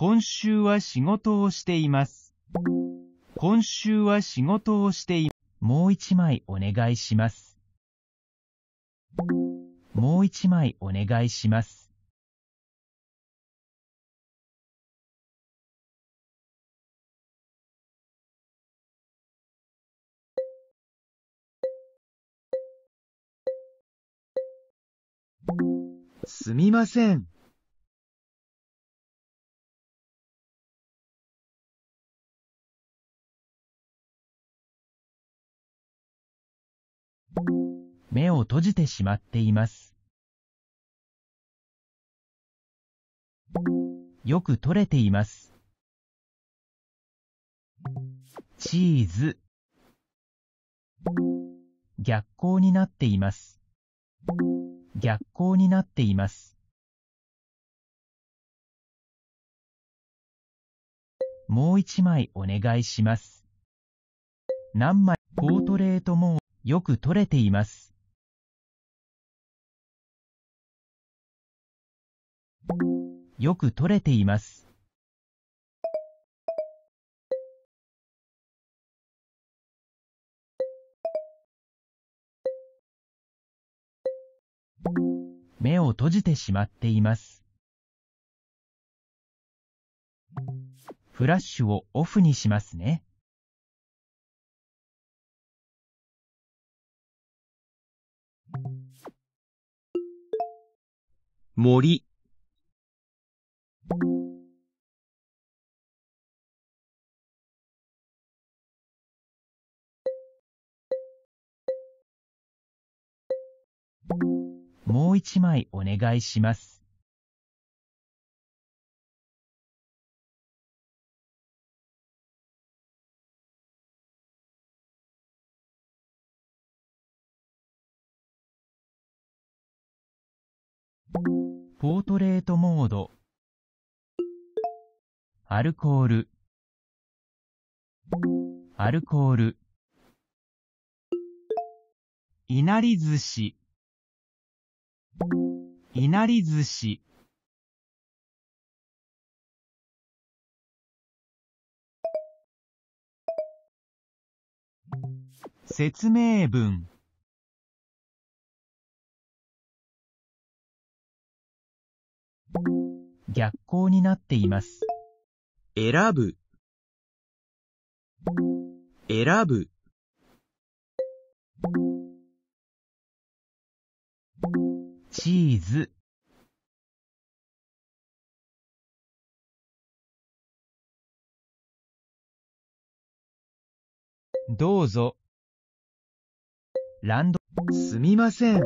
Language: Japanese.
今週は仕事をしています。今週は仕事をしてい、もう一枚お願いします。もう一枚お願いします。すみません。目を閉じてしまっています。よく取れています。チーズ。逆光になっています。逆光になっています。もう一枚お願いします。何枚ポートレートもよく取れています。よく取れています。目を閉じてしまっています。フラッシュをオフにしますね。森もう一枚お願いします。ポートレートモードアルコールアルコールいなり寿司いなり寿司説明文逆光になっています。選ぶ選ぶチーズどうぞランドすみません